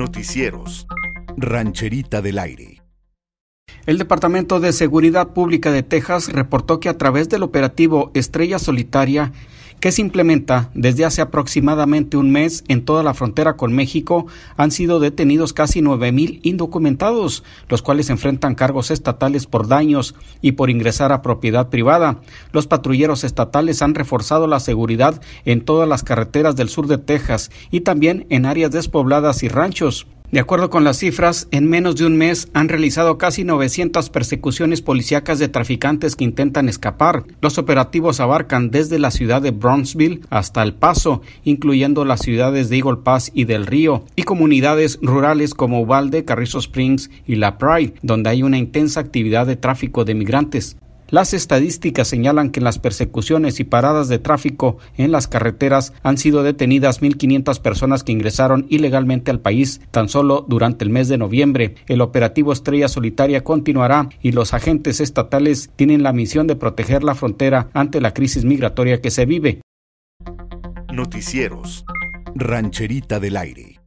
Noticieros. Rancherita del Aire. El Departamento de Seguridad Pública de Texas reportó que a través del operativo Estrella Solitaria que se implementa desde hace aproximadamente un mes en toda la frontera con México, han sido detenidos casi 9.000 indocumentados, los cuales enfrentan cargos estatales por daños y por ingresar a propiedad privada. Los patrulleros estatales han reforzado la seguridad en todas las carreteras del sur de Texas y también en áreas despobladas y ranchos. De acuerdo con las cifras, en menos de un mes han realizado casi 900 persecuciones policíacas de traficantes que intentan escapar. Los operativos abarcan desde la ciudad de Brownsville hasta El Paso, incluyendo las ciudades de Eagle Pass y del Río, y comunidades rurales como Ubalde, Carrizo Springs y La Pride, donde hay una intensa actividad de tráfico de migrantes. Las estadísticas señalan que en las persecuciones y paradas de tráfico en las carreteras han sido detenidas 1.500 personas que ingresaron ilegalmente al país tan solo durante el mes de noviembre. El operativo Estrella Solitaria continuará y los agentes estatales tienen la misión de proteger la frontera ante la crisis migratoria que se vive. Noticieros. Rancherita del Aire.